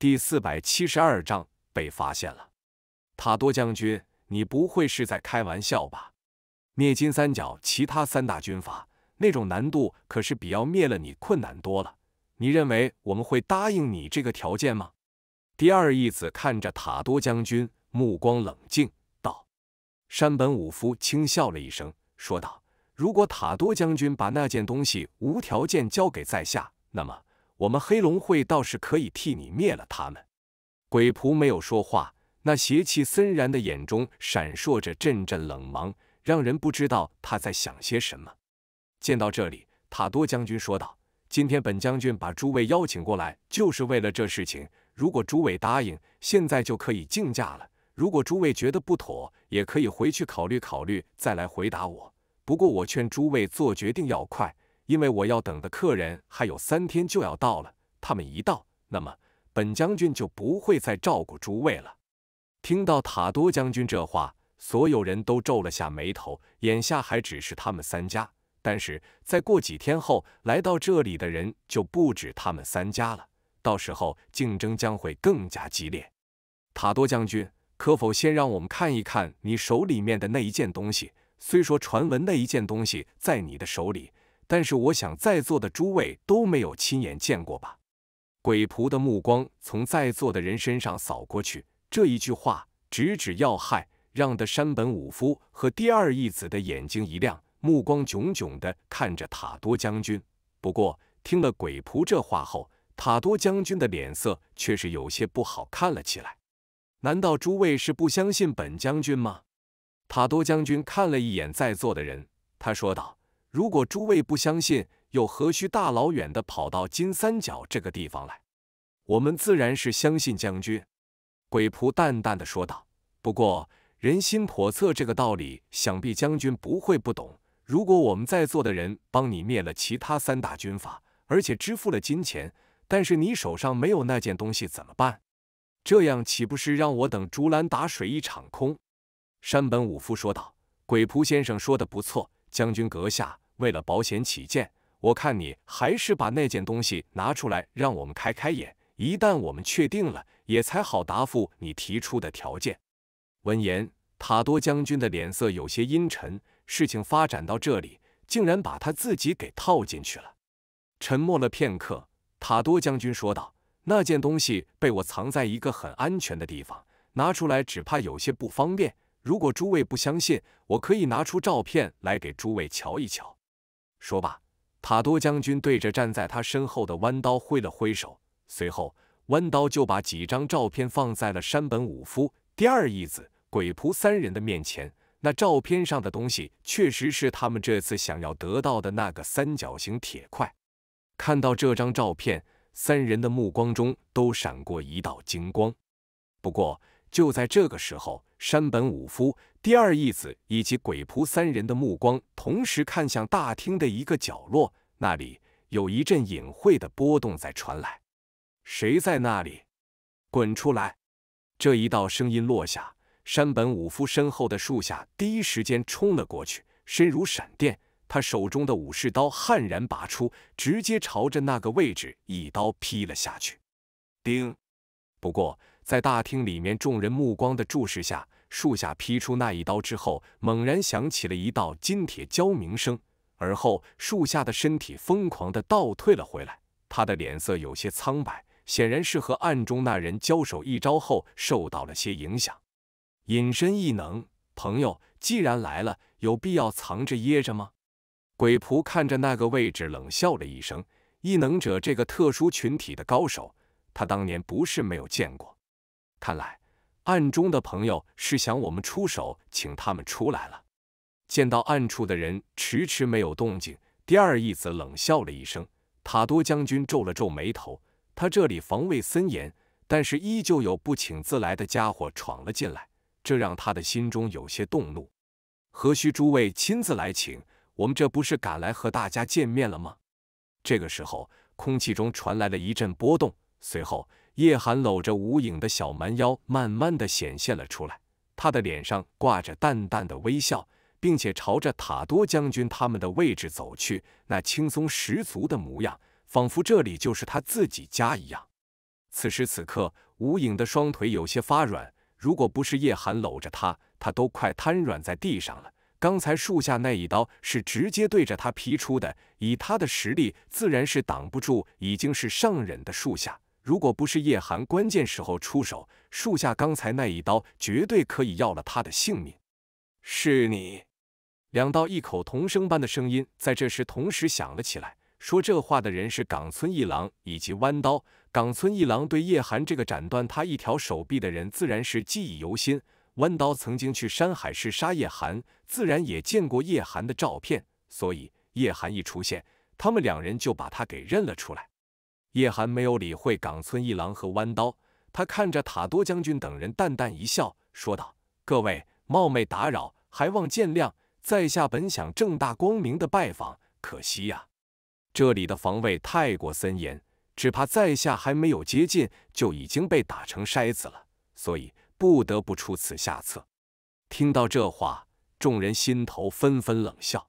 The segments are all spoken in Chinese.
第四百七十二章被发现了。塔多将军，你不会是在开玩笑吧？灭金三角其他三大军阀那种难度，可是比要灭了你困难多了。你认为我们会答应你这个条件吗？第二义子看着塔多将军，目光冷静，道：“山本五夫轻笑了一声，说道：如果塔多将军把那件东西无条件交给在下，那么……”我们黑龙会倒是可以替你灭了他们。鬼仆没有说话，那邪气森然的眼中闪烁着阵阵冷芒，让人不知道他在想些什么。见到这里，塔多将军说道：“今天本将军把诸位邀请过来，就是为了这事情。如果诸位答应，现在就可以竞价了；如果诸位觉得不妥，也可以回去考虑考虑，再来回答我。不过我劝诸位做决定要快。”因为我要等的客人还有三天就要到了，他们一到，那么本将军就不会再照顾诸位了。听到塔多将军这话，所有人都皱了下眉头。眼下还只是他们三家，但是再过几天后来到这里的人就不止他们三家了，到时候竞争将会更加激烈。塔多将军，可否先让我们看一看你手里面的那一件东西？虽说传闻那一件东西在你的手里。但是我想，在座的诸位都没有亲眼见过吧？鬼仆的目光从在座的人身上扫过去，这一句话直指要害，让得山本武夫和第二义子的眼睛一亮，目光炯炯地看着塔多将军。不过，听了鬼仆这话后，塔多将军的脸色却是有些不好看了起来。难道诸位是不相信本将军吗？塔多将军看了一眼在座的人，他说道。如果诸位不相信，又何须大老远的跑到金三角这个地方来？我们自然是相信将军。”鬼仆淡淡的说道。“不过人心叵测这个道理，想必将军不会不懂。如果我们在座的人帮你灭了其他三大军阀，而且支付了金钱，但是你手上没有那件东西怎么办？这样岂不是让我等竹篮打水一场空？”山本武夫说道。“鬼仆先生说的不错。”将军阁下，为了保险起见，我看你还是把那件东西拿出来，让我们开开眼。一旦我们确定了，也才好答复你提出的条件。闻言，塔多将军的脸色有些阴沉。事情发展到这里，竟然把他自己给套进去了。沉默了片刻，塔多将军说道：“那件东西被我藏在一个很安全的地方，拿出来只怕有些不方便。”如果诸位不相信，我可以拿出照片来给诸位瞧一瞧。说罢，塔多将军对着站在他身后的弯刀挥了挥手，随后弯刀就把几张照片放在了山本武夫、第二义子鬼仆三人的面前。那照片上的东西确实是他们这次想要得到的那个三角形铁块。看到这张照片，三人的目光中都闪过一道金光。不过，就在这个时候，山本武夫、第二义子以及鬼仆三人的目光同时看向大厅的一个角落，那里有一阵隐晦的波动在传来。谁在那里？滚出来！这一道声音落下，山本武夫身后的树下第一时间冲了过去，身如闪电。他手中的武士刀悍然拔出，直接朝着那个位置一刀劈了下去。叮！不过。在大厅里面，众人目光的注视下，树下劈出那一刀之后，猛然响起了一道金铁交鸣声，而后树下的身体疯狂的倒退了回来。他的脸色有些苍白，显然是和暗中那人交手一招后受到了些影响。隐身异能，朋友，既然来了，有必要藏着掖着吗？鬼仆看着那个位置，冷笑了一声。异能者这个特殊群体的高手，他当年不是没有见过。看来，暗中的朋友是想我们出手，请他们出来了。见到暗处的人迟迟没有动静，第二义子冷笑了一声。塔多将军皱了皱眉头，他这里防卫森严，但是依旧有不请自来的家伙闯了进来，这让他的心中有些动怒。何须诸位亲自来请？我们这不是赶来和大家见面了吗？这个时候，空气中传来了一阵波动，随后。叶寒搂着无影的小蛮腰，慢慢的显现了出来。他的脸上挂着淡淡的微笑，并且朝着塔多将军他们的位置走去。那轻松十足的模样，仿佛这里就是他自己家一样。此时此刻，无影的双腿有些发软，如果不是叶寒搂着他，他都快瘫软在地上了。刚才树下那一刀是直接对着他劈出的，以他的实力，自然是挡不住。已经是上忍的树下。如果不是叶寒关键时候出手，树下刚才那一刀绝对可以要了他的性命。是你，两道异口同声般的声音在这时同时响了起来。说这话的人是冈村一郎以及弯刀。冈村一郎对叶寒这个斩断他一条手臂的人自然是记忆犹新。弯刀曾经去山海市杀叶寒，自然也见过叶寒的照片，所以叶寒一出现，他们两人就把他给认了出来。叶寒没有理会冈村一郎和弯刀，他看着塔多将军等人淡淡一笑，说道：“各位冒昧打扰，还望见谅。在下本想正大光明的拜访，可惜呀，这里的防卫太过森严，只怕在下还没有接近，就已经被打成筛子了。所以不得不出此下策。”听到这话，众人心头纷纷冷笑。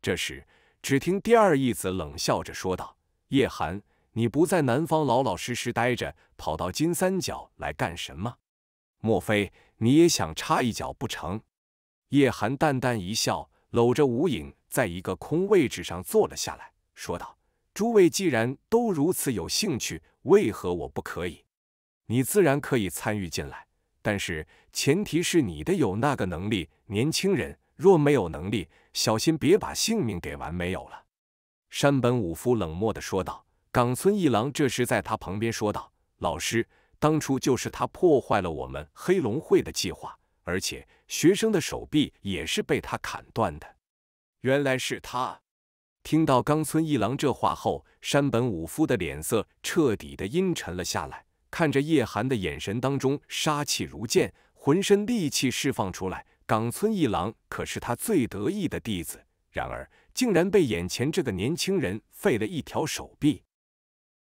这时，只听第二义子冷笑着说道：“叶寒。”你不在南方老老实实待着，跑到金三角来干什么？莫非你也想插一脚不成？叶寒淡淡一笑，搂着吴影，在一个空位置上坐了下来，说道：“诸位既然都如此有兴趣，为何我不可以？你自然可以参与进来，但是前提是你得有那个能力。年轻人，若没有能力，小心别把性命给玩没有了。”山本武夫冷漠地说道。冈村一郎这时在他旁边说道：“老师，当初就是他破坏了我们黑龙会的计划，而且学生的手臂也是被他砍断的。”原来是他！听到冈村一郎这话后，山本武夫的脸色彻底的阴沉了下来，看着叶寒的眼神当中杀气如剑，浑身戾气释放出来。冈村一郎可是他最得意的弟子，然而竟然被眼前这个年轻人废了一条手臂！